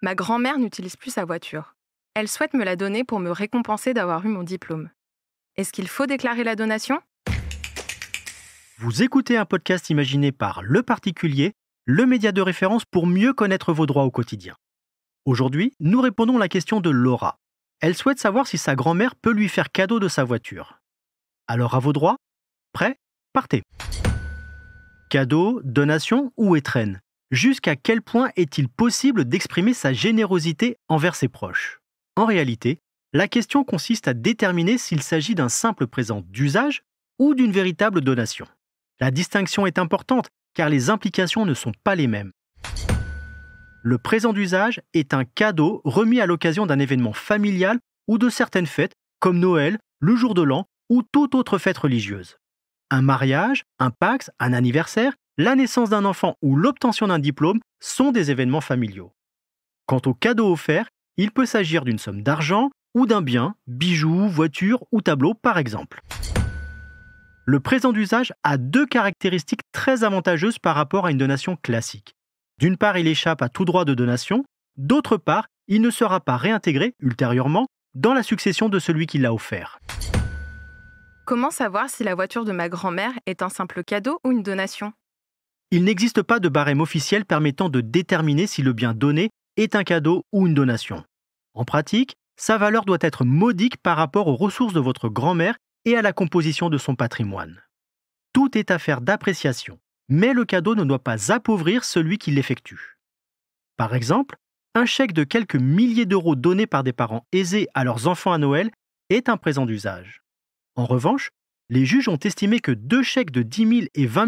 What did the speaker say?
Ma grand-mère n'utilise plus sa voiture. Elle souhaite me la donner pour me récompenser d'avoir eu mon diplôme. Est-ce qu'il faut déclarer la donation Vous écoutez un podcast imaginé par Le Particulier, le média de référence pour mieux connaître vos droits au quotidien. Aujourd'hui, nous répondons à la question de Laura. Elle souhaite savoir si sa grand-mère peut lui faire cadeau de sa voiture. Alors à vos droits Prêt Partez Cadeau, donation ou étrenne jusqu'à quel point est-il possible d'exprimer sa générosité envers ses proches En réalité, la question consiste à déterminer s'il s'agit d'un simple présent d'usage ou d'une véritable donation. La distinction est importante car les implications ne sont pas les mêmes. Le présent d'usage est un cadeau remis à l'occasion d'un événement familial ou de certaines fêtes comme Noël, le jour de l'an ou toute autre fête religieuse. Un mariage, un pax, un anniversaire la naissance d'un enfant ou l'obtention d'un diplôme sont des événements familiaux. Quant au cadeau offert, il peut s'agir d'une somme d'argent ou d'un bien, bijoux, voiture ou tableau par exemple. Le présent d'usage a deux caractéristiques très avantageuses par rapport à une donation classique. D'une part, il échappe à tout droit de donation, d'autre part, il ne sera pas réintégré ultérieurement dans la succession de celui qui l'a offert. Comment savoir si la voiture de ma grand-mère est un simple cadeau ou une donation il n'existe pas de barème officiel permettant de déterminer si le bien donné est un cadeau ou une donation. En pratique, sa valeur doit être modique par rapport aux ressources de votre grand-mère et à la composition de son patrimoine. Tout est affaire d'appréciation, mais le cadeau ne doit pas appauvrir celui qui l'effectue. Par exemple, un chèque de quelques milliers d'euros donné par des parents aisés à leurs enfants à Noël est un présent d'usage. En revanche, les juges ont estimé que deux chèques de 10 000 et 20